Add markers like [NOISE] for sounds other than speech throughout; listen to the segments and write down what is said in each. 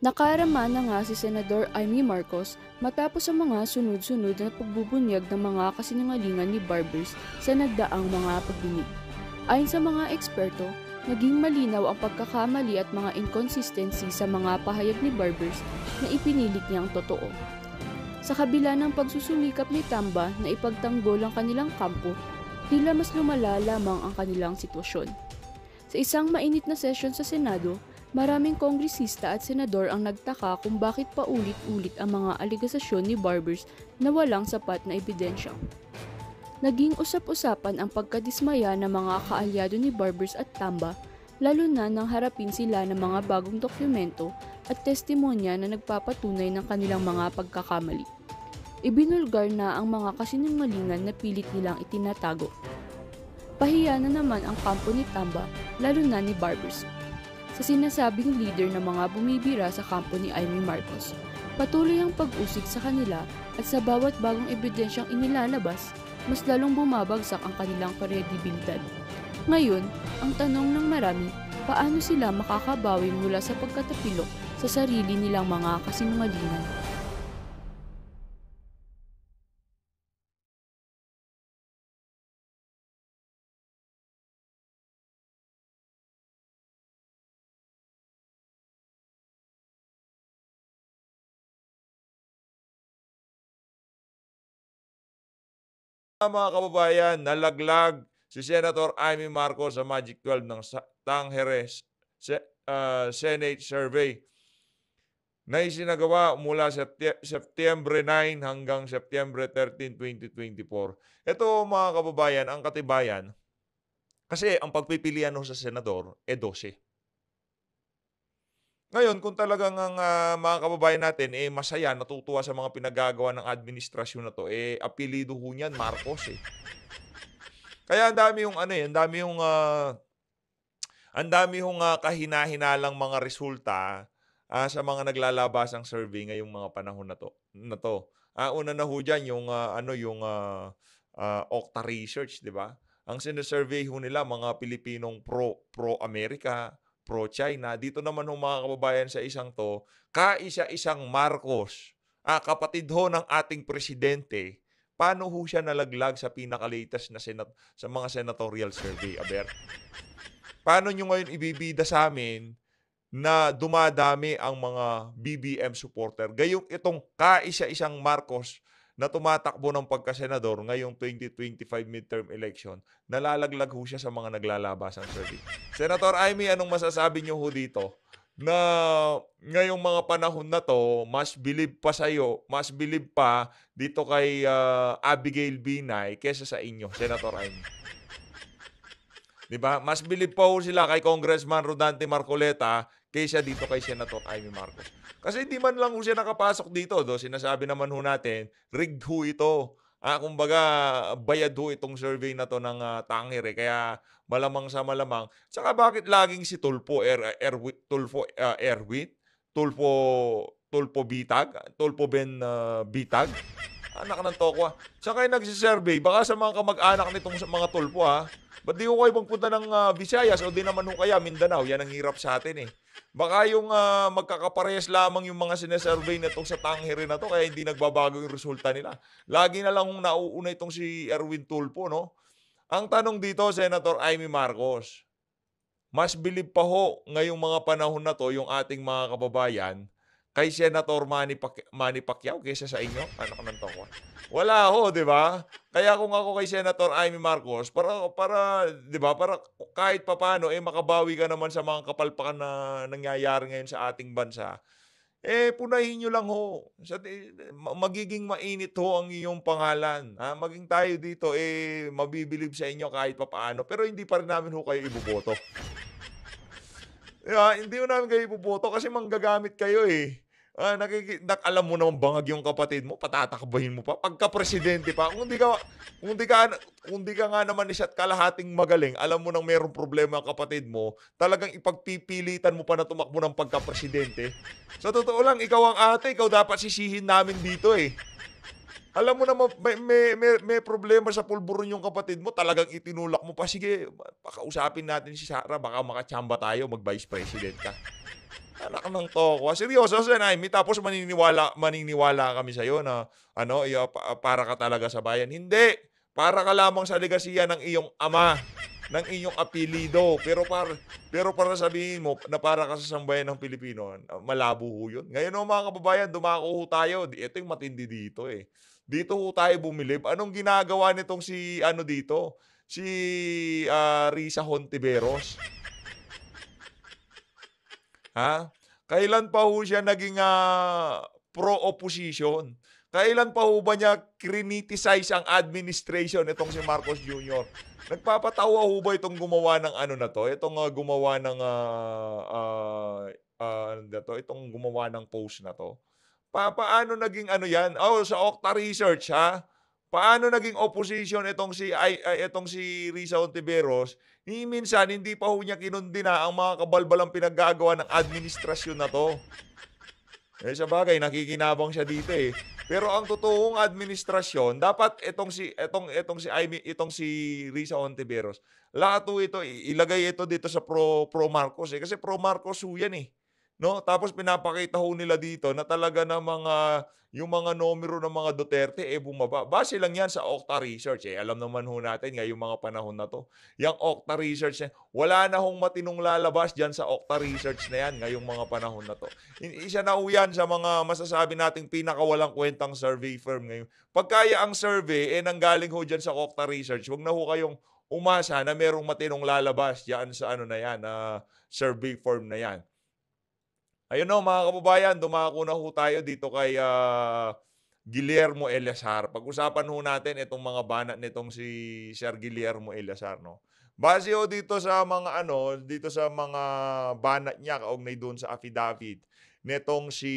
Nakarama na nga si Senador Amy Marcos matapos ang mga sunod-sunod na pagbubunyag ng mga kasinungalingan ni Barbers sa nagdaang mga pagdinig. Ayon sa mga eksperto, naging malinaw ang pagkakamali at mga inconsistency sa mga pahayag ni Barbers na ipinilit niyang totoo. Sa kabila ng pagsusulikap ni Tamba na ipagtanggol ang kanilang kampo, tila mas lumala lamang ang kanilang sitwasyon. Sa isang mainit na sesyon sa Senado, Maraming kongresista at senador ang nagtaka kung bakit paulit-ulit ang mga aligasasyon ni Barbers na walang sapat na ebidensya. Naging usap-usapan ang pagkadismaya ng mga kaalyado ni Barbers at Tamba, lalo na nang harapin sila ng mga bagong dokumento at testimonya na nagpapatunay ng kanilang mga pagkakamali. Ibinulgar na ang mga kasinungalingan na pilit nilang itinatago. Pahiya na naman ang kampo ni Tamba, lalo na ni Barbers sa sinasabing leader ng mga bumibira sa kampo ni Amy Marcos. Patuloy ang pag-usig sa kanila at sa bawat bagong ebidensyang inilalabas, mas lalong bumabagsak ang kanilang kredibilidad. Ngayon, ang tanong ng marami, paano sila makakabawi mula sa pagkatapilok sa sarili nilang mga kasinungalingan? mga kababayan, nalaglag si Senator Amy Marcos sa Magic 12 ng Tangere ah, Senate Survey na isinagawa mula September 9 hanggang September 13, 2024. Ito mga kababayan, ang katibayan, kasi ang pagpipilian sa senador eh, e 12. Ngayon, kung talagang ang uh, mga kababayan natin eh masaya, natutuwa sa mga pinagagawa ng administrasyon na to, eh apelido ho niyan Marcos eh. Kaya ang dami yung ano eh, ang dami yung uh, ah, ang dami yung uh, ah, kahina-hinalang mga resulta uh, sa mga naglalabas ang survey ngayong mga panahon na to. Na to. Uh, una na ho dyan, yung uh, ano yung uh, uh, Okta Research, di ba? Ang sinasurvey ho nila mga Pilipinong pro pro america pro-China. Dito naman ho mga kababayan sa isang to, kaisa-isang Marcos, ah, kapatid ho ng ating presidente, paano ho siya nalaglag sa pinakalatas na senat sa mga senatorial survey, Aber? Paano nyo ngayon ibibida sa amin na dumadami ang mga BBM supporter? Gayong itong kaisa-isang Marcos na tumatakbo ng pagkasenador ngayong 2025 midterm election, nalalaglag ho siya sa mga naglalabas naglalabasang survey. Senator Amy, anong masasabi niyo ho dito? na ngayong mga panahon na to, mas believe pa sa iyo, mas believe pa dito kay uh, Abigail Binay kesa sa inyo, Senator Amy. 'Di ba? Mas believe pa sila kay Congressman Rodante Marcoleta kaysa dito kay Senator Amy Marcos. Kasi hindi man lang siya nakapasok dito, do sinasabi naman ho natin, rigged ho ito. Ah, kumbaga, bayad ho itong survey na to ng uh, ah, Tangir eh. Kaya malamang sa malamang. Tsaka bakit laging si Tulpo, er, er, Tulfo uh, ah, Erwit, Tulpo, Tulpo Bitag, Tulpo Ben uh, Bitag? Anak ng Tokwa. Tsaka yung nagsisurvey, baka sa mga kamag-anak nitong mga Tulpo ha, ba't di ko kayo pagpunta ng uh, Visayas o di naman ho kaya Mindanao? Yan ang hirap sa atin eh. Baka yung uh, magkakaparehas lamang yung mga sinesurvey na itong sa Tanghere na to kaya hindi nagbabago yung resulta nila. Lagi na lang kung nauuna itong si Erwin Tulpo, no? Ang tanong dito, Senator Amy Marcos, mas bilib pa ho ngayong mga panahon na to yung ating mga kababayan kay Senator Manny, Pac- Manny Pacquiao kaysa sa inyo? Ano ka nang Wala ho, di ba? Kaya kung ako kay Senator Amy Marcos, para, para di ba, para kahit papano, eh, makabawi ka naman sa mga kapalpakan na nangyayari ngayon sa ating bansa, eh, punahin nyo lang ho. Magiging mainit ho ang iyong pangalan. Ha? Maging tayo dito, eh, mabibilib sa inyo kahit papaano. Pero hindi pa rin namin ho kayo ibuboto. Diba? Hindi mo namin kayo ipuputo kasi manggagamit kayo eh. Ah, nakiki- nak alam mo naman bangag yung kapatid mo, patatakbahin mo pa. Pagka presidente pa, kung di ka kung di ka kung di ka nga naman isa't kalahating magaling, alam mo nang mayroong problema ang kapatid mo, talagang ipagpipilitan mo pa na tumakbo ng pagka presidente. Sa totoo lang, ikaw ang ate, ikaw dapat sisihin namin dito eh. Alam mo naman, may, may, may, may problema sa pulburon yung kapatid mo, talagang itinulak mo pa. Sige, pakausapin natin si Sara, baka makachamba tayo, mag-vice president ka. Anak ng toko. Seryoso, Sanaimi. Tapos maniniwala, maniniwala kami sa'yo na ano, iyo, para ka talaga sa bayan. Hindi. Para ka lamang sa legasiya ng iyong ama, ng inyong apelido. Pero para, pero para sabihin mo na para ka sa sambayan ng Pilipino, malabo ho yun. Ngayon, mga kababayan, dumako ho tayo. Ito yung matindi dito eh. Dito ho tayo bumilib. Anong ginagawa nitong si ano dito? Si uh, Risa Hontiveros. ha? Kailan pa ho siya naging uh, pro-opposition? Kailan pa ho ba niya criticize ang administration itong si Marcos Jr.? Nagpapatawa ho ba itong gumawa ng ano na to? Itong uh, gumawa ng uh, uh, uh, to? itong gumawa ng post na to? Pa paano naging ano yan? Oh, sa Octa Research, ha? Paano naging opposition itong si ay, ay, itong si Risa Ontiveros? Ni minsan hindi pa ho niya kinundina ang mga kabalbalang pinaggagawa ng administrasyon na to. Eh sa bagay nakikinabang siya dito eh. Pero ang totoong administrasyon, dapat itong si itong itong si Amy, itong si Risa Ontiveros. Lahat ito ilagay ito dito sa pro pro Marcos eh kasi pro Marcos 'yan eh. No? Tapos pinapakita ho nila dito na talaga na mga yung mga numero ng mga Duterte eh bumaba. Base lang yan sa Okta Research. Eh. Alam naman ho natin ngayong mga panahon na to. Yung Okta Research, eh, wala na hong matinong lalabas dyan sa Okta Research na yan ngayong mga panahon na to. Isa na ho yan sa mga masasabi nating pinakawalang kwentang survey firm ngayon. Pagkaya ang survey, eh nanggaling ho dyan sa Okta Research. Huwag na ho kayong umasa na merong matinong lalabas dyan sa ano na yan, na uh, survey firm na yan. Ayun no, mga kababayan, dumako na ho tayo dito kay uh, Guillermo Eliasar. Pag-usapan ho natin itong mga banat nitong si Sir Guillermo Eliasar. no? Base ho dito sa mga ano, dito sa mga banat niya kaugnay doon sa affidavit nitong si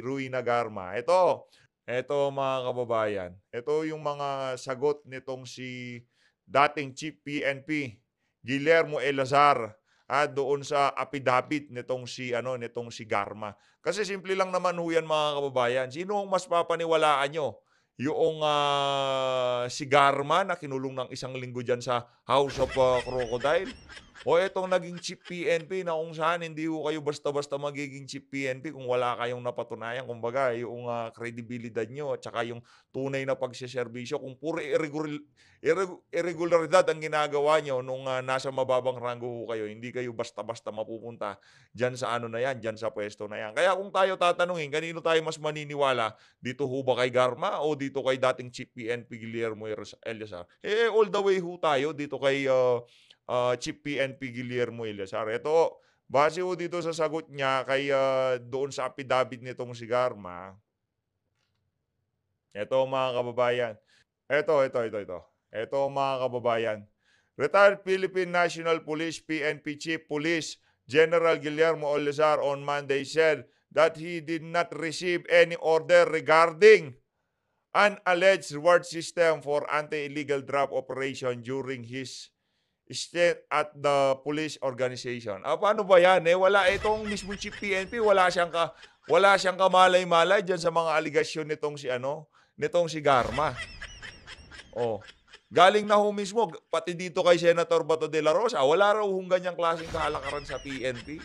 Rui Nagarma. Ito, ito mga kababayan. Ito yung mga sagot nitong si dating Chief PNP Guillermo Eliasar ah, doon sa apidabit nitong si ano nitong si Garma. Kasi simple lang naman huyan mga kababayan. Sino ang mas papaniwalaan nyo? Yung uh, si Garma na kinulong ng isang linggo diyan sa House of uh, Crocodile o etong naging chief PNP na kung saan hindi ko kayo basta-basta magiging chief PNP kung wala kayong napatunayan. Kumbaga, yung uh, ah, credibility nyo at saka yung tunay na pagsiservisyo. Kung puro irregularidad ang ginagawa nyo nung uh, nasa mababang rango kayo, hindi kayo basta-basta mapupunta dyan sa ano na yan, dyan sa pwesto na yan. Kaya kung tayo tatanungin, kanino tayo mas maniniwala? Dito ho ba kay Garma o dito kay dating chief PNP Guillermo Eliasar? Eh, all the way ho tayo dito kay... Uh, uh, ah, Chief PNP Guillermo Ilyasar. Ito, base ho dito sa sagot niya kay uh, doon sa apidabit nitong si Garma, ito mga kababayan, ito, ito, ito, ito. Ito mga kababayan, Retired Philippine National Police PNP Chief Police General Guillermo Olizar on Monday said that he did not receive any order regarding an alleged reward system for anti-illegal drug operation during his state at the police organization. Ah, paano ba yan? Eh, wala itong mismo chief PNP, wala siyang ka, wala siyang kamalay-malay diyan sa mga aligasyon nitong si ano, nitong si Garma. Oh. Galing na ho mismo, pati dito kay Senator Bato de la Rosa, wala raw hong ganyang klaseng kahalakaran sa PNP.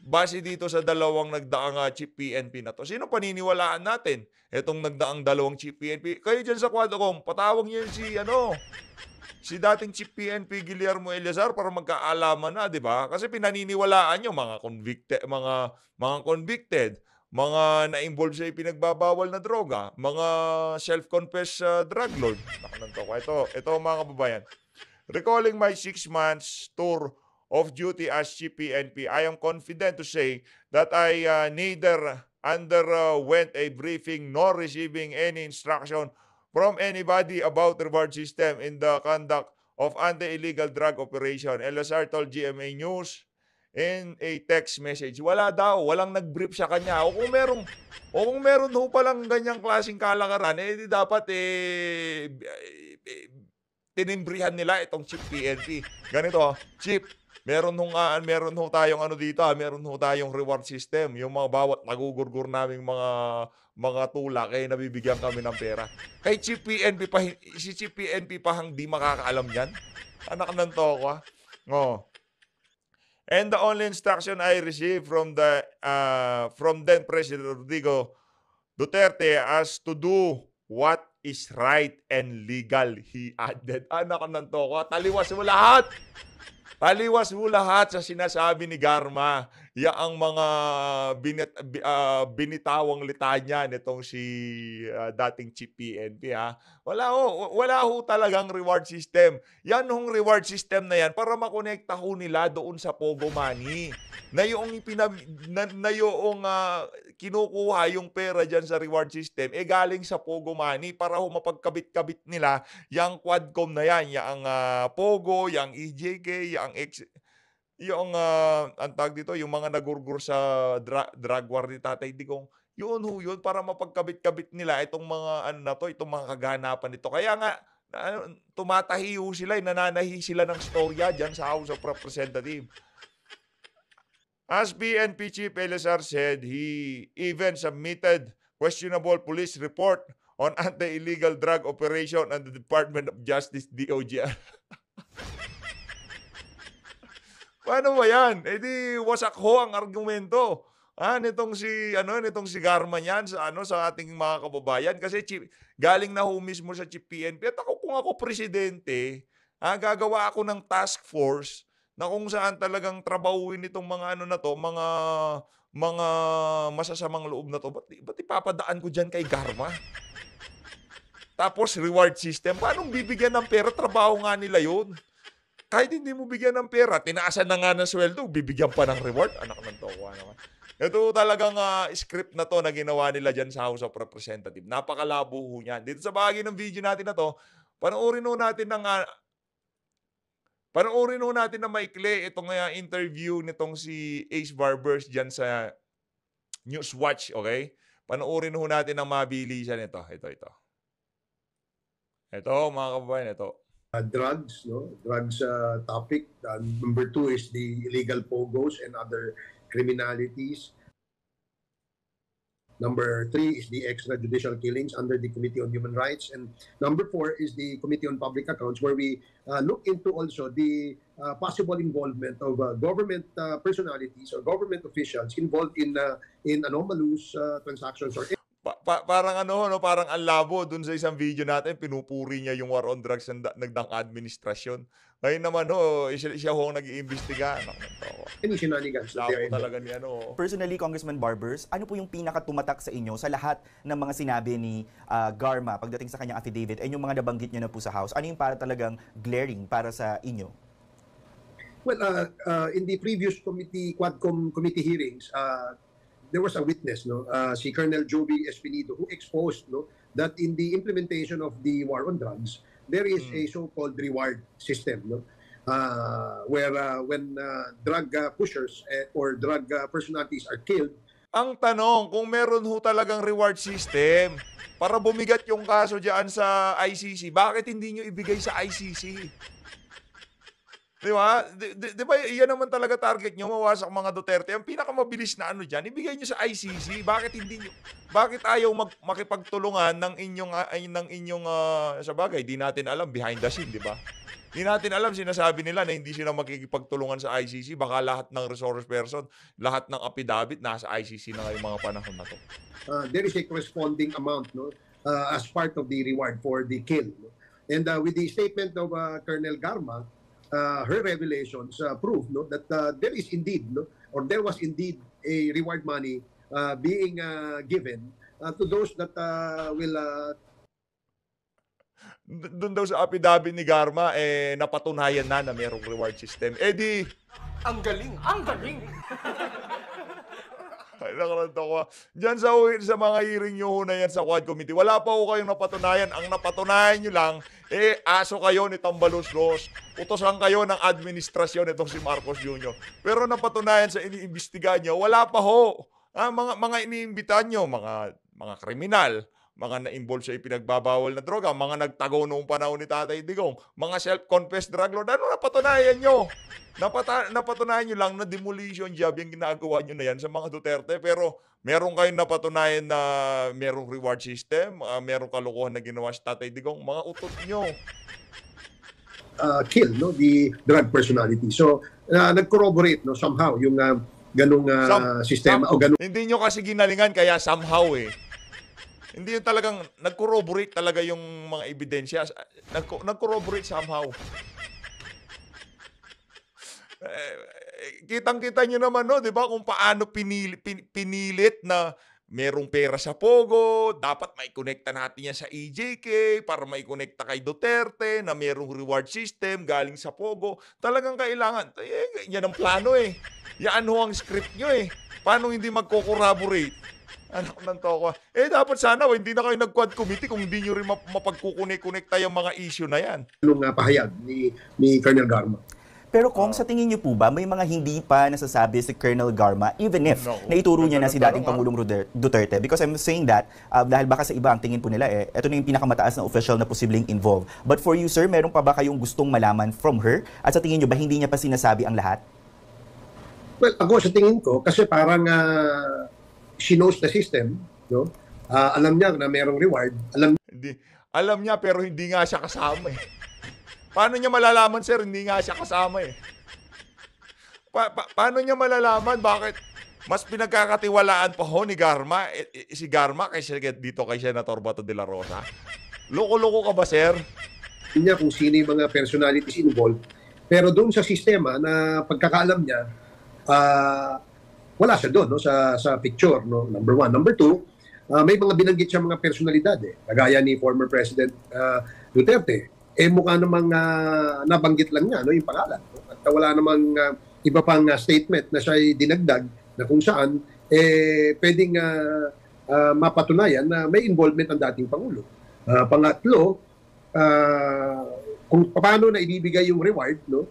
Base dito sa dalawang nagdaang uh, chief PNP na to. Sino paniniwalaan natin? Itong nagdaang dalawang chip PNP. Kayo dyan sa kwadro patawag niyo si ano, si dating Chief PNP Guillermo Eleazar para magkaalaman na, di ba? Kasi pinaniniwalaan nyo mga convicted, mga, mga convicted, mga na-involve sa pinagbabawal na droga, mga self-confessed uh, drug lord. ko. Ito, ito mga kababayan. Recalling my six months tour of duty as Chief I am confident to say that I uh, neither underwent a briefing nor receiving any instruction from anybody about reward system in the conduct of anti-illegal drug operation. LSR told GMA News in a text message. Wala daw, walang nag-brief sa kanya. O kung meron, o kung meron ho palang ganyang klaseng kalakaran, eh di dapat eh, eh tinimbrihan nila itong Chief PNP. Ganito, chip. meron hong, uh, meron ho tayong ano dito, ah, meron ho tayong reward system. Yung mga bawat nagugurgur naming mga mga tula eh nabibigyan kami ng pera. Kay Chief PNP pa, si Chief PNP pa hang di makakaalam yan. Anak ng toko ah. Oh. And the only instruction I received from the uh, from then President Rodrigo Duterte as to do what is right and legal, he added. Anak ng toko, taliwas mo lahat! Taliwas mo lahat sa sinasabi ni Garma. Ya ang mga binit, uh, binitawang litanya nitong si uh, dating chief PNP ha. Wala ho, wala ho talagang reward system. Yan hong reward system na yan para makonekta ho nila doon sa Pogo Money na yung pinab- na, na yung uh, kinukuha yung pera dyan sa reward system, eh galing sa Pogo Money para ho mapagkabit-kabit nila yung Quadcom na yan, yung uh, Pogo, yung EJK, yung X, yung uh, ang tag dito, yung mga nagurgur sa dra- drug war ni Tatay Digong, yun ho yun para mapagkabit-kabit nila itong mga ano na to, itong mga kaganapan nito. Kaya nga, na, tumatahi ho sila, eh, nananahi sila ng storya dyan sa House of Representatives. As BNP Chief LSR said, he even submitted questionable police report on [LAUGHS] anti-illegal drug operation and the Department of Justice DOJ. [LAUGHS] Paano ba yan? E di wasak ho ang argumento. Ah, nitong si ano nitong si Garma yan sa ano sa ating mga kababayan kasi chief, galing na ho mismo sa chief PNP at ako kung ako presidente, ah, gagawa ako ng task force na kung saan talagang trabahuin itong mga ano na to, mga mga masasamang loob na to. Ba't, ba't ipapadaan ko dyan kay Garma? Tapos reward system. Paano bibigyan ng pera? Trabaho nga nila yun. Kahit hindi mo bigyan ng pera, tinaasan na nga ng sweldo, bibigyan pa ng reward. Anak ng towa naman. Ito talagang uh, script na to na ginawa nila dyan sa House of Representative. Napakalabo ho niyan. Dito sa bahagi ng video natin na to, panoorin ho natin ng uh, Panoorin ho natin na maikli itong uh, interview nitong si Ace Barbers dyan sa Newswatch, okay? Panoorin ho natin ang mabilisan nito. Ito, ito. Ito, mga kababayan, ito. Uh, drugs, no? Drugs uh, topic. Uh, number two is the illegal pogos and other criminalities. Number three is the extrajudicial killings under the Committee on Human Rights. And number four is the Committee on Public Accounts, where we uh, look into also the uh, possible involvement of uh, government uh, personalities or government officials involved in, uh, in anomalous uh, transactions or pa- pa- parang ano, no, parang ang labo dun sa isang video natin, pinupuri niya yung war on drugs ng nagdang administrasyon. Ngayon naman ho, siya, siya ho ang nag-iimbestiga. Any shenanigans. Labo talaga ni ano. Personally, Congressman Barbers, ano po yung pinakatumatak sa inyo sa lahat ng mga sinabi ni uh, Garma pagdating sa kanyang affidavit and yung mga nabanggit niya na po sa House? Ano yung para talagang glaring para sa inyo? Well, uh, uh, in the previous committee, Quadcom committee hearings, uh, there was a witness, no, uh, si Colonel Joby Espinido, who exposed no, that in the implementation of the war on drugs, there is mm. a hmm. so-called reward system, no, uh, where uh, when uh, drug uh, pushers uh, or drug uh, personalities are killed, ang tanong, kung meron ho talagang reward system para bumigat yung kaso dyan sa ICC, bakit hindi nyo ibigay sa ICC? Di ba? Di, di, di ba yan naman talaga target nyo, mawasak mga Duterte. Ang pinakamabilis na ano dyan, ibigay nyo sa ICC. Bakit hindi nyo, bakit ayaw mag, makipagtulungan ng inyong, ah, ay, ng inyong, uh, sa bagay, di natin alam, behind the scene, di ba? Di natin alam, sinasabi nila na hindi sila makikipagtulungan sa ICC. Baka lahat ng resource person, lahat ng apidabit, nasa ICC na yung mga panahon na to. Uh, there is a corresponding amount no, uh, as part of the reward for the kill. And uh, with the statement of uh, Colonel Garma, uh, her revelations uh, prove no, that uh, there is indeed, no, or there was indeed a reward money uh, being uh, given uh, to those that uh, will uh, doon daw sa apidabi ni Garma, eh, napatunayan na na mayroong reward system. Eh Ang galing! Ang galing! [LAUGHS] Nakaranta ko. Diyan sa, sa mga hearing nyo na yan sa Quad Committee, wala pa ho kayong napatunayan. Ang napatunayan nyo lang, eh, aso kayo ni Tambalos Los. Utosan kayo ng administrasyon itong si Marcos Jr. Pero napatunayan sa iniimbestigahan nyo, wala pa ho. Ah, mga, mga iniimbitahan nyo, mga, mga kriminal, mga na-involve sa ipinagbabawal na droga, mga nagtago noong panahon ni Tatay Digong, mga self-confessed drug lord, ano napatunayan nyo? Napata- napatunayan nyo lang na demolition job yung ginagawa nyo na yan sa mga Duterte, pero meron kayong napatunayan na merong reward system, uh, merong kalukuhan na ginawa si Tatay Digong, mga utot nyo. Uh, kill no the drug personality. So uh, nag-corroborate no somehow yung uh, ganung uh, Some, sistema some, o ganung Hindi nyo kasi ginalingan kaya somehow eh. Hindi yun talagang, nag-corroborate talaga yung mga ebidensya. Nag-corroborate somehow. Eh, eh, Kitang-kita nyo naman, no, di ba, kung paano pinili, pin, pinilit na merong pera sa Pogo, dapat may konekta natin yan sa EJK para may konekta kay Duterte na merong reward system galing sa Pogo. Talagang kailangan. Eh, yan ang plano eh. Yan ho ang script nyo eh. Paano hindi magko-corroborate? Anak ng toko. Eh, dapat sana, well, oh, hindi na kayo nag-quad committee kung hindi nyo rin map- mapagkukunik-kunikta yung mga issue na yan. Anong uh, pahayag ni, ni Colonel Garma? Pero kung uh, sa tingin niyo po ba may mga hindi pa nasasabi si Colonel Garma even if no, naituro niya na si dating ano? Pangulong Duterte because I'm saying that uh, dahil baka sa iba ang tingin po nila eh ito na yung pinakamataas na official na posibleng involved. But for you sir, meron pa ba kayong gustong malaman from her? At sa tingin niyo ba hindi niya pa sinasabi ang lahat? Well, ako sa tingin ko kasi parang uh, she knows the system, no? Uh, alam niya na mayroong reward. Alam hindi, alam niya pero hindi nga siya kasama eh. Paano niya malalaman, sir? Hindi nga siya kasama eh. Pa- pa- paano niya malalaman? Bakit? Mas pinagkakatiwalaan pa ho ni Garma, eh, eh, si Garma kaysa dito kay Senator Bato de la Rosa. Loko-loko ka ba, sir? niya kung sino yung mga personalities involved. Pero doon sa sistema na pagkakaalam niya, uh, wala siya doon no, sa, sa picture, no, number one. Number two, uh, may mga binanggit siya mga personalidad, eh, kagaya ni former President uh, Duterte. Eh, mukha namang uh, nabanggit lang niya no, yung pangalan. No? At wala namang uh, iba pang uh, statement na siya dinagdag na kung saan eh, pwedeng uh, uh, mapatunayan na may involvement ang dating Pangulo. Uh, pangatlo, uh, kung paano na ibibigay yung reward, no?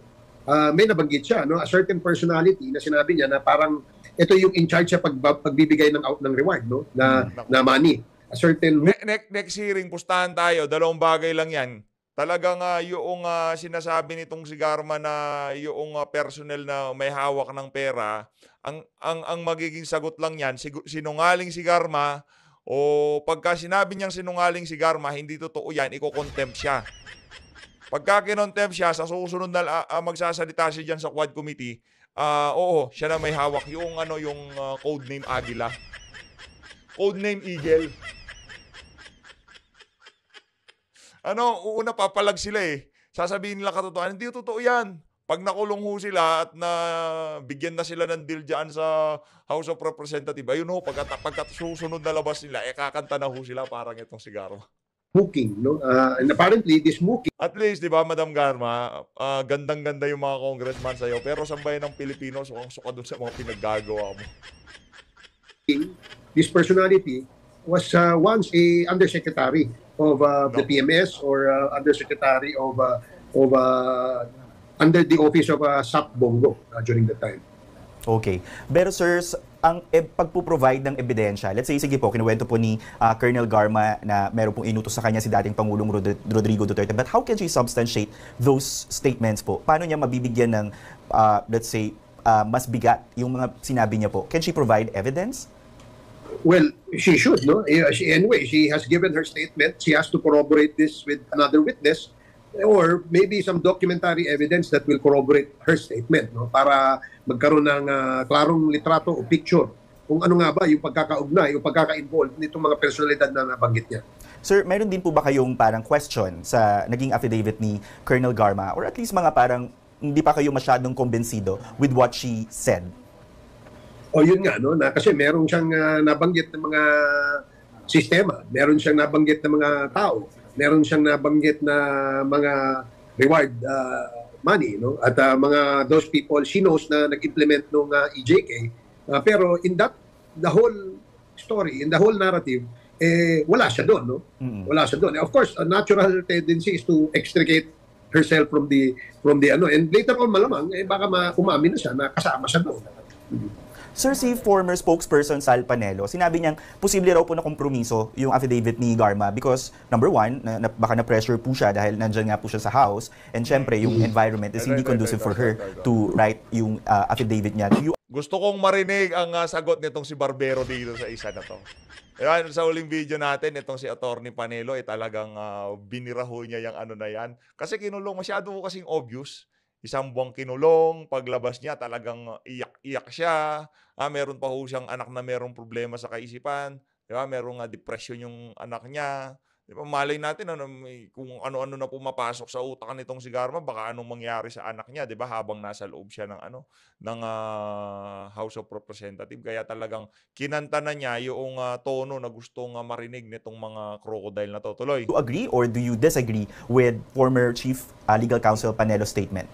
uh, may nabanggit siya, no? a certain personality na sinabi niya na parang ito yung in charge sa pag, pagbibigay ng out ng reward no? na, hmm. na money. A certain... Ne- ne- next hearing, pustahan tayo. Dalawang bagay lang yan. Talagang uh, yung uh, sinasabi nitong si Garma na yung uh, ah, personnel na may hawak ng pera, ang ang ang magiging sagot lang yan, sinungaling si Garma o pagka sinabi niyang sinungaling si Garma, hindi totoo yan, iko-contempt siya. Pagka kinontem siya, sa susunod na uh, magsasalita siya dyan sa quad committee, uh, oo, siya na may hawak yung ano yung uh, code name Agila. Code name Eagle. Ano, una papalag sila eh. Sasabihin nila katotohanan, hindi totoo yan. Pag nakulong ho sila at na bigyan na sila ng deal dyan sa House of Representatives, ayun ho, pagkat, pagkat susunod na labas nila, eh kakanta na ho sila parang itong sigaro mooking. No? Uh, and apparently, this mooking... At least, di ba, Madam Garma, uh, gandang-ganda yung mga congressman sa'yo, pero sa bayan ng Pilipino, ang suka dun sa mga pinaggagawa mo. This personality was uh, once a undersecretary of uh, no. the PMS or uh, undersecretary of, uh, of uh, under the office of uh, SAP Bongo uh, during the time. Okay. Pero sirs, ang e- pagpo-provide ng ebidensya. Let's say, sige po, kinuwento po ni uh, Colonel Garma na meron pong inutos sa kanya si dating Pangulong Rod- Rodrigo Duterte. But how can she substantiate those statements po? Paano niya mabibigyan ng, uh, let's say, uh, mas bigat yung mga sinabi niya po? Can she provide evidence? Well, she should, no? Eh, anyway, she has given her statement. She has to corroborate this with another witness or maybe some documentary evidence that will corroborate her statement no para magkaroon ng uh, klarong litrato o picture kung ano nga ba yung pagkakaugnay o pagkaka involve nitong mga personalidad na nabanggit niya. Sir, meron din po ba kayong parang question sa naging affidavit ni Colonel Garma or at least mga parang hindi pa kayo masyadong kombensido with what she said? O yun nga, no? Na, kasi meron siyang uh, nabanggit ng mga sistema, meron siyang nabanggit ng mga tao meron siyang nabanggit na mga reward uh, money no at uh, mga those people she knows na nag-implement nung uh, ah, EJK uh, pero in that the whole story in the whole narrative eh wala siya doon no mm-hmm. wala siya doon of course a natural tendency is to extricate herself from the from the ano and later on malamang eh baka ma umamin na siya na kasama siya doon mm-hmm. Sir, si former spokesperson Sal Panelo, sinabi niyang posible raw po na kompromiso yung affidavit ni Garma because number one, na, na, baka na-pressure po siya dahil nandiyan nga po siya sa house and syempre yung mm-hmm. environment is hindi conducive for her to write yung uh, affidavit niya. You... Gusto kong marinig ang uh, sagot nitong si Barbero dito sa isa na to. Ayan, sa uling video natin, itong si Attorney Panelo, eh, talagang uh, biniraho niya yung ano na yan. Kasi kinulong, masyado po kasing obvious isang buwang kinulong, paglabas niya talagang ah, iyak-iyak siya, ah, meron pa ho siyang anak na merong problema sa kaisipan, di ba? merong uh, depression yung anak niya, di ba? malay natin ano, kung ano-ano na pumapasok sa utak nitong si Garma, baka anong mangyari sa anak niya, di ba? habang nasa loob siya ng, ano, ng uh, House of Representatives. Kaya talagang kinanta na niya yung uh, tono na gustong uh, marinig nitong mga crocodile na to. Tuloy. Do you agree or do you disagree with former Chief uh, Legal Counsel Panelo statement?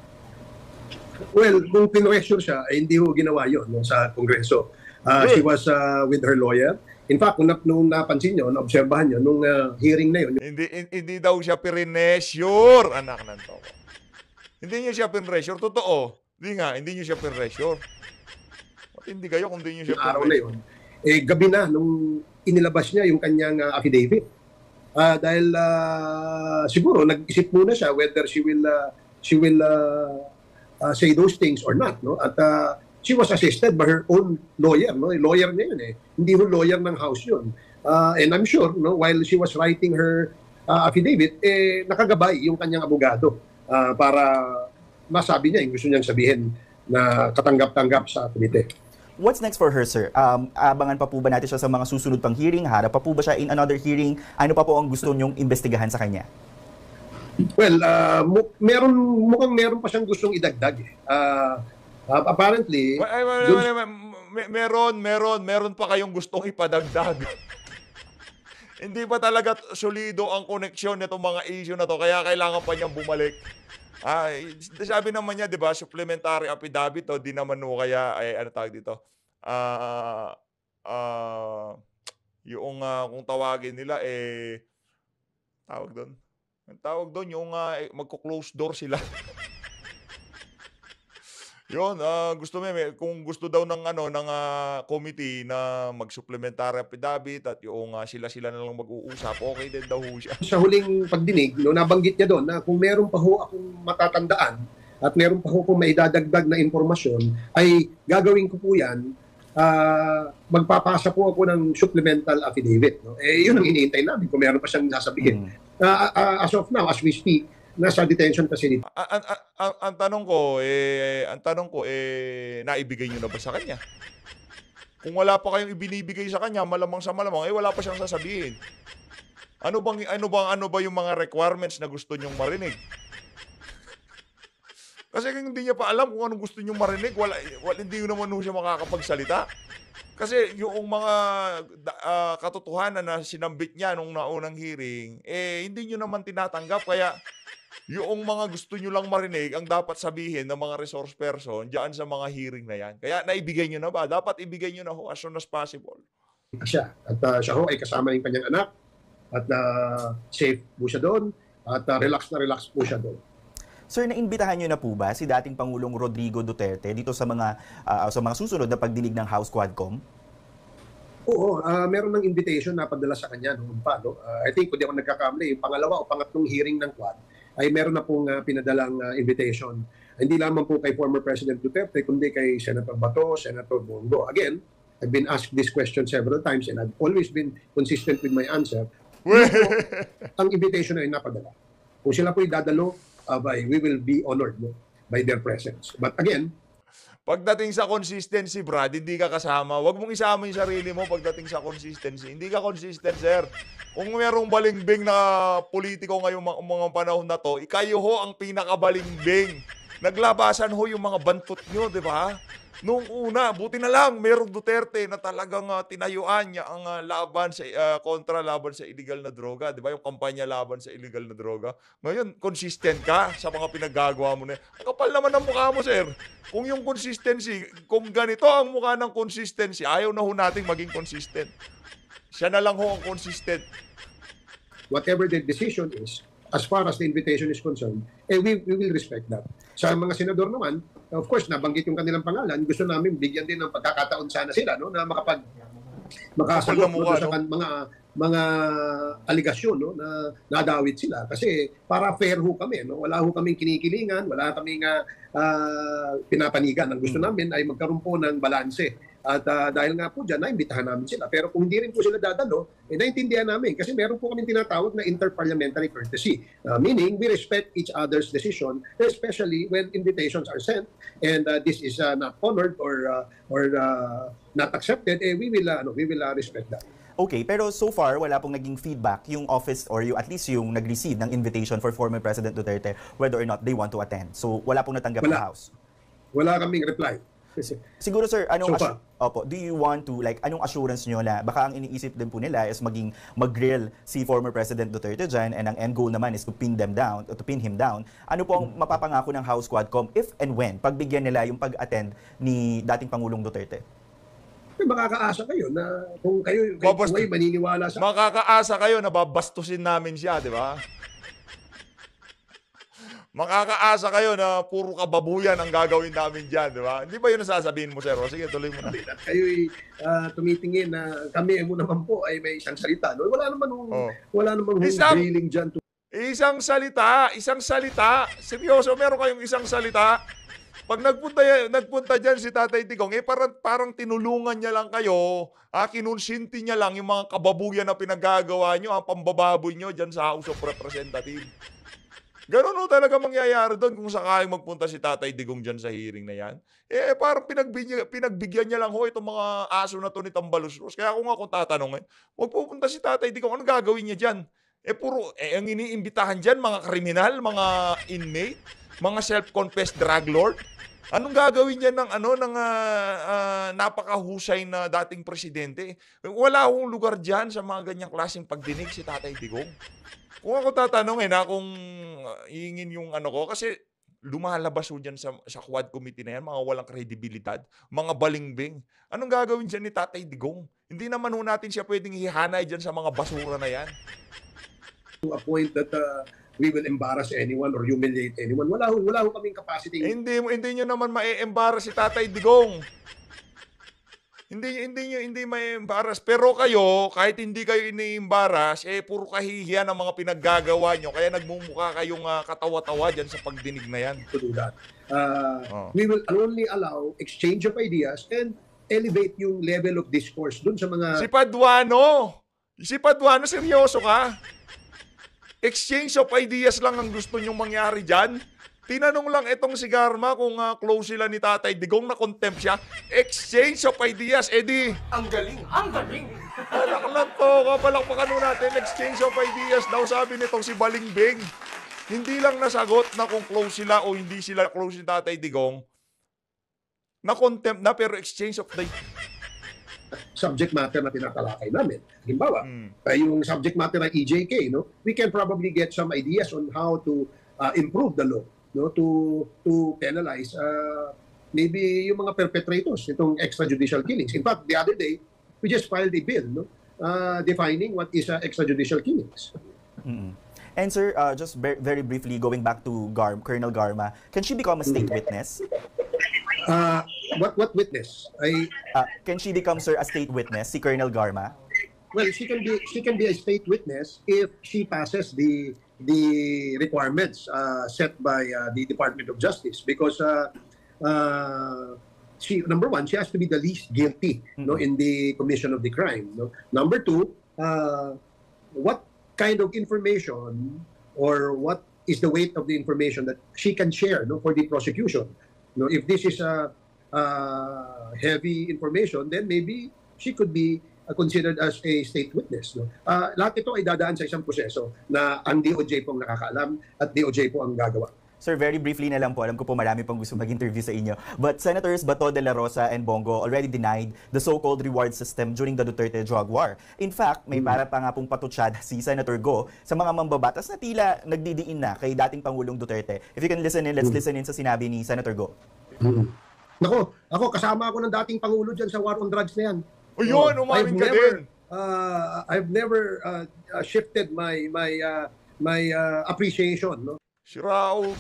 Well, kung pinressure siya, eh, hindi ho ginawa yon no, sa Kongreso. Uh, ah, Wait. she was uh, with her lawyer. In fact, kung nap, nung napansin nyo, naobserbahan nyo, nung uh, hearing na yun. Hindi, hindi daw siya pinressure, anak ng tao. hindi niya siya pinressure. Totoo. Hindi nga, hindi niya siya pinressure. Hindi kayo kung hindi niya siya pinressure. Araw na yun. Eh, gabi na, nung inilabas niya yung kanyang uh, affidavit. Uh, dahil uh, siguro nag-isip muna siya whether she will uh, she will uh, uh, say those things or not. No? At uh, she was assisted by her own lawyer. No? Eh, lawyer niya yun eh. Hindi ho lawyer ng house yun. Uh, and I'm sure, no, while she was writing her uh, affidavit, eh, nakagabay yung kanyang abogado uh, para masabi niya yung gusto niyang sabihin na katanggap-tanggap sa komite. What's next for her, sir? Um, abangan pa po ba natin siya sa mga susunod pang hearing? Harap pa po ba siya in another hearing? Ano pa po ang gusto niyong investigahan sa kanya? Well, uh, mu- meron, mukhang meron pa siyang gustong idagdag. Eh. Uh, uh apparently... Well, well, well, well, well, mer- meron, meron, meron pa kayong gustong ipadagdag. [LAUGHS] Hindi pa talaga solido ang koneksyon nitong mga issue na to, kaya kailangan pa niyang bumalik. Ay, sabi naman niya, 'di ba, supplementary affidavit to, di naman no kaya ay ano tawag dito. Ah uh, uh, yung uh, kung tawagin nila eh tawag doon. Ang tawag doon, yung uh, ah, eh, magko-close door sila. [LAUGHS] Yon, uh, ah, gusto mo kung gusto daw ng ano ng uh, committee na mag-supplementary affidavit at yung uh, sila-sila na lang mag-uusap, okay din daw siya. [LAUGHS] Sa huling pagdinig, no, nabanggit niya doon na kung meron pa ho akong matatandaan at meron pa ho akong maidadagdag na impormasyon, ay gagawin ko po 'yan. Uh, magpapasa po ako ng supplemental affidavit. No? Eh, yun ang iniintay namin kung meron pa siyang sasabihin. Hmm Uh, uh, uh, as of now, as we speak, nasa detention facility. Ang, ang, ang, ang tanong ko, eh, ang tanong ko, eh, naibigay nyo na ba sa kanya? Kung wala pa kayong ibinibigay sa kanya, malamang sa malamang, eh wala pa siyang sasabihin. Ano bang ano bang ano ba yung mga requirements na gusto niyong marinig? Kasi kung hindi niya pa alam kung anong gusto niyo marinig, wala, wala hindi naman siya makakapagsalita. Kasi yung mga uh, katotohanan na sinambit niya nung naunang hearing, eh hindi niyo naman tinatanggap kaya yung mga gusto niyo lang marinig ang dapat sabihin ng mga resource person diyan sa mga hearing na yan. Kaya naibigay niyo na ba? Dapat ibigay niyo na ho as soon as possible. Siya. At uh, siya ho ay kasama ng kanyang anak at uh, safe po siya doon at uh, relax na relax po siya doon. Sir, naimbitahan niyo na po ba si dating Pangulong Rodrigo Duterte dito sa mga uh, sa mga susunod na pagdinig ng House Quadcom? Oo, uh, meron ng invitation na padala sa kanya noon pa. No? Uh, ah, I think kung di ako nagkakamali, yung pangalawa o pangatlong hearing ng Quad ay meron na pong uh, pinadalang uh, invitation. Hindi lamang po kay former President Duterte, kundi kay Senator Bato, Senator Bongo. Again, I've been asked this question several times and I've always been consistent with my answer. Ang invitation ay napadala. Kung sila po'y dadalo, uh, we will be honored by their presence. But again, Pagdating sa consistency, Brad, hindi ka kasama. Huwag mong isama yung sarili mo pagdating sa consistency. Hindi ka consistent, sir. Kung merong balingbing na politiko ngayong mga panahon na to, ikayo ho ang pinakabalingbing. Naglabasan ho yung mga bantot nyo, di ba? Noong una, buti na lang, merong Duterte na talagang uh, tinayuan niya ang uh, laban sa, uh, kontra laban sa illegal na droga. Di ba yung kampanya laban sa illegal na droga? Ngayon, consistent ka sa mga pinagagawa mo na. Kapal naman ang mukha mo, sir. Kung yung consistency, kung ganito ang mukha ng consistency, ayaw na ho nating maging consistent. Siya na lang ho ang consistent. Whatever the decision is, as far as the invitation is concerned, eh, we, we will respect that. Sa mga senador naman, of course, nabanggit yung kanilang pangalan, gusto namin bigyan din ng pagkakataon sana sila no, na makapag makasagot mo sa kan, mga mga aligasyon no na nadawit sila kasi para fair ho kami no wala ho kaming kinikilingan wala kaming uh, pinapanigan ang gusto hmm. namin ay magkaroon po ng balanse at uh, dahil nga po dyan, naimbitahan namin sila. Pero kung hindi rin po sila dadalo, eh, naintindihan namin. Kasi meron po kaming tinatawag na interparliamentary courtesy. Uh, meaning, we respect each other's decision, especially when invitations are sent and uh, this is uh, not honored or uh, or uh, not accepted, eh, we will, uh, ano, we will uh, respect that. Okay, pero so far, wala pong naging feedback yung office or yung, at least yung nag-receive ng invitation for former President Duterte whether or not they want to attend. So wala pong natanggap wala. ng House. Wala kaming reply. Siguro sir, anong so, Opo, do you want to like anong assurance niyo la? baka ang iniisip din po nila is maging mag-grill si former President Duterte diyan and ang end goal naman is to pin them down to pin him down. Ano po ang mm-hmm. mapapangako ng House Quadcom if and when pagbigyan nila yung pag-attend ni dating Pangulong Duterte? makakaasa kayo na kung kayo, kayo, kayo maniniwala sa... Makakaasa kayo na babastusin namin siya, di ba? Makakaasa kayo na puro kababuyan ang gagawin namin dyan, di ba? Hindi ba yun sasabihin mo, sir? sige, tuloy mo na. kayo'y uh, tumitingin na kami mo naman po ay may isang salita. No? Wala naman hong, oh. wala naman hong isang, drilling dyan. To... Isang salita, isang salita. Seryoso, meron kayong isang salita. Pag nagpunta, nagpunta dyan si Tatay Tigong, eh parang, parang tinulungan niya lang kayo, ah, kinonsinti niya lang yung mga kababuyan na pinagagawa niyo, ang ah, pambababoy niyo dyan sa House of Representatives. Ganun no talaga mangyayari doon kung sakaling magpunta si Tatay Digong dyan sa hearing na yan. Eh, parang pinagbigyan, pinagbigyan niya lang ho itong mga aso na to ni Tambalusros. Kaya ako nga kung tatanungin, huwag pupunta si Tatay Digong, ano gagawin niya dyan? Eh, puro, eh, ang iniimbitahan dyan, mga kriminal, mga inmate, mga self-confessed drug lord. Anong gagawin niya ng ano ng uh, uh, napakahusay na dating presidente? Wala akong lugar diyan sa mga ganyang klaseng pagdinig si Tatay Digong. Kung ako tatanungin ha, kung ah, iingin yung ano ko, kasi lumalabas ho dyan sa, sa quad committee na yan, mga walang kredibilidad, mga balingbing. Anong gagawin dyan ni Tatay Digong? Hindi naman ho natin siya pwedeng hihanay dyan sa mga basura na yan. [LAUGHS] To a point that uh, we will embarrass anyone or humiliate anyone. Wala ho, wala ho kaming capacity. Hindi, hindi nyo naman ma-embarrass si Tatay Digong hindi hindi niyo hindi may embarrass pero kayo kahit hindi kayo ini-embarrass eh puro kahihiyan ang mga pinaggagawa niyo kaya nagmumukha kayong uh, katawa-tawa diyan sa pagdinig na yan. To do that. Uh, oh. We will only allow exchange of ideas and elevate yung level of discourse dun sa mga Si Paduano. Si Paduano seryoso ka? Exchange of ideas lang ang gusto niyo mangyari diyan. Tinanong lang itong si Garma kung uh, close sila ni Tatay Digong na contempt siya. Exchange of ideas, Eddie. Eh ang galing. Ang galing. Anak lang to. Kapalakpakan natin. Exchange of ideas daw sabi nitong si Balingbing. Hindi lang nasagot na kung close sila o hindi sila close ni Tatay Digong. Na contempt na pero exchange of the subject matter na tinatalakay namin. Halimbawa, mm. uh, yung subject matter ng EJK, no? we can probably get some ideas on how to uh, improve the law no to to penalize uh, maybe yung mga perpetrators itong extrajudicial killings in fact the other day we just filed a bill no uh, defining what is uh, extrajudicial killings mm-hmm. and sir uh, just very briefly going back to Gar- Colonel Garma can she become a state mm-hmm. witness uh, what what witness I uh, can she become sir a state witness si Colonel Garma well she can be she can be a state witness if she passes the the requirements uh, set by uh, the Department of Justice because uh, uh, she number one she has to be the least guilty mm-hmm. no in the commission of the crime. No? Number two, uh, what kind of information or what is the weight of the information that she can share no for the prosecution? No, if this is a uh, uh, heavy information, then maybe she could be Uh, considered as a state witness. No? Uh, lahat ito ay dadaan sa isang proseso na ang DOJ po ang nakakaalam at DOJ po ang gagawa. Sir, very briefly na lang po, alam ko po marami pang gusto mag-interview sa inyo. But Senators Bato de la Rosa and Bongo already denied the so-called reward system during the Duterte drug war. In fact, may hmm. para pa nga pong patutsyad si Senator Go sa mga mambabatas na tila nagdidiin na kay dating Pangulong Duterte. If you can listen in, let's hmm. listen in sa sinabi ni Senator Go. Hmm. Nako, ako kasama ako ng dating Pangulo dyan sa war on drugs na yan. Oh, yun, oh, umamin I've ka never, din. Uh, I've never uh, shifted my my uh, my uh, appreciation, no? Sirao.